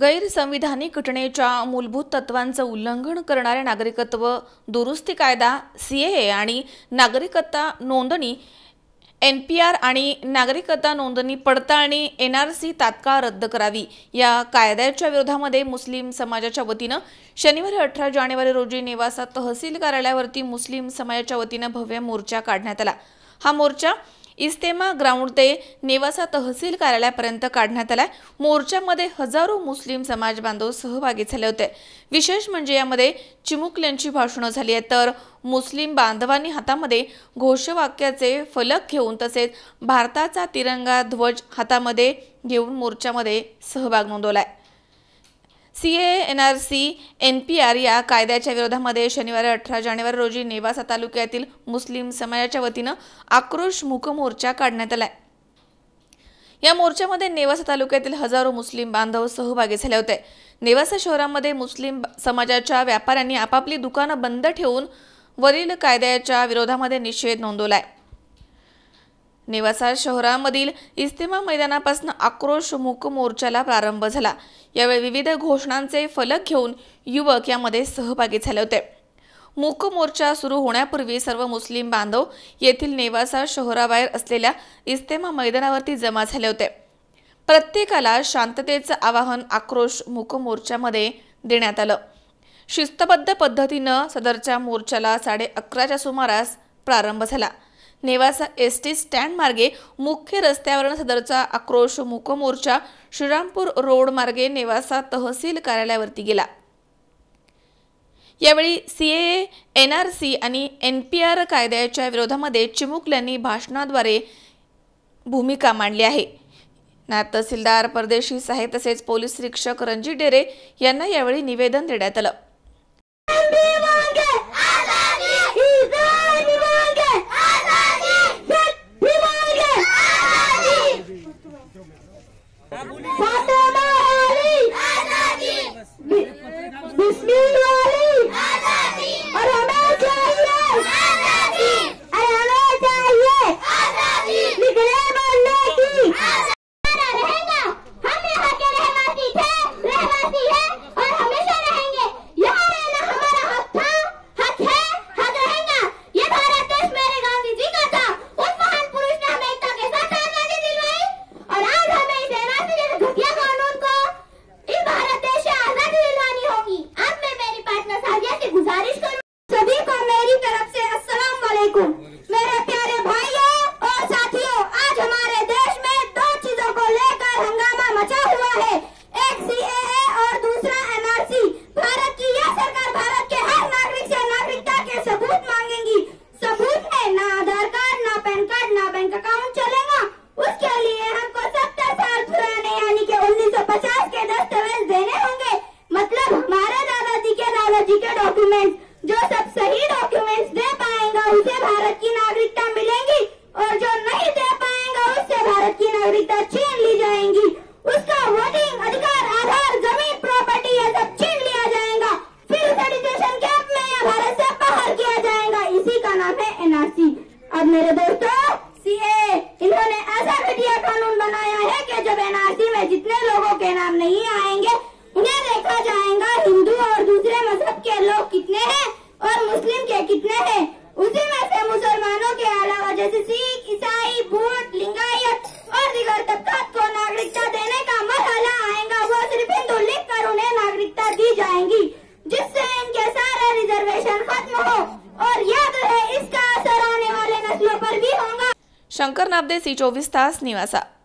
गैरसंविधानिक घटनेच्या मूलभूत तत्वांचं उल्लंघन करणारे नागरिकत्व दुरुस्ती कायदा ए आणि नागरिकता नोंदणी एन पी आर आणि नागरिकता नोंदणी पडताळणी एन आर सी तात्काळ रद्द करावी या कायद्याच्या विरोधामध्ये मुस्लिम समाजाच्या वतीनं शनिवारी अठरा जानेवारी रोजी नेवासा तहसील कार्यालयावरती मुस्लिम समाजाच्या वतीनं भव्य मोर्चा काढण्यात आला हा मोर्चा इस्तेमा ग्राउंड ते नेवासा तहसील कार्यालयापर्यंत काढण्यात आला मोर्चामध्ये हजारो मुस्लिम समाज बांधव सहभागी झाले होते विशेष म्हणजे यामध्ये चिमुकल्यांची भाषणं झाली आहेत तर मुस्लिम बांधवांनी हातामध्ये घोषवाक्याचे फलक घेऊन तसेच भारताचा तिरंगा ध्वज हातामध्ये घेऊन मोर्चामध्ये सहभाग नोंदवलाय C N R C N P R या कायद्याच्या विरोधामध्ये शनिवारी अठरा जानेवारी रोजी नेवासा तालुक्यातील मुस्लिम समाजाच्या वतीनं आक्रोश मोर्चा काढण्यात आलाय या मोर्चामध्ये नेवासा तालुक्यातील हजारो मुस्लिम बांधव सहभागी झाले होते नेवासा शहरामध्ये मुस्लिम समाजाच्या व्यापाऱ्यांनी आपापली दुकानं बंद ठेवून वरील कायद्याच्या विरोधामध्ये निषेध नोंदवलाय नेवासा शहरामधील इस्तेमा मैदानापासून आक्रोश मुक मोर्चाला प्रारंभ झाला यावेळी विविध घोषणांचे फलक घेऊन युवक यामध्ये सहभागी झाले होते मूक मोर्चा सुरू होण्यापूर्वी सर्व मुस्लिम बांधव येथील नेवासा शहराबाहेर असलेल्या इस्तेमा मैदानावरती जमा झाले होते प्रत्येकाला शांततेचं आवाहन आक्रोश मूक मोर्चामध्ये देण्यात आलं शिस्तबद्ध पद्धतीनं सदरच्या मोर्चाला साडे अकराच्या सुमारास प्रारंभ झाला नेवासा एस टी स्टँड मार्गे मुख्य रस्त्यावरून सदरचा आक्रोश मुकमोर्चा श्रीरामपूर रोड मार्गे नेवासा तहसील कार्यालयावरती गेला यावेळी C A N R C आणि एन पी आर कायद्याच्या विरोधामध्ये चिमुकल्यांनी भाषणाद्वारे भूमिका मांडली आहे ना तहसीलदार परदेशी साहेब तसेच पोलीस निरीक्षक रणजित डेरे यांना यावेळी निवेदन देण्यात आलं डॉक्यूमेंट्स जो सब सही डॉक्यूमेंट्स दे पाएगा उसे भारत की नागरिकता मिलेगी और जो नहीं दे पाएगा उससे भारत की नागरिकता छीन ली जाएगी उसका वोटिंग अधिकार आधार जमीन प्रॉपर्टी ये सब छीन लिया जाएगा फिर उसे कैंप में या भारत से बाहर किया जाएगा इसी का नाम है एनआरसी अब मेरे दोस्तों सीए इन्होंने ऐसा घटिया कानून बनाया है कि जब एनआरसी में जितने लोगों के नाम नहीं आएंगे उन्हें देखा जाएगा हिंदू और दूसरे मजहब के लोग कितने हैं और मुस्लिम के कितने हैं उसी में से मुसलमानों के अलावा जैसे सिख ईसाई बूट लिंगायत और दिगर तबकात को नागरिकता देने का मरहला आएगा वो सिर्फ हिंदू लिख कर उन्हें नागरिकता दी जाएगी जिससे इनके सारा रिजर्वेशन खत्म हो और याद रहे इसका असर आने वाले नस्लों पर भी होगा शंकर नाबदे सी चौबीस तास निवासा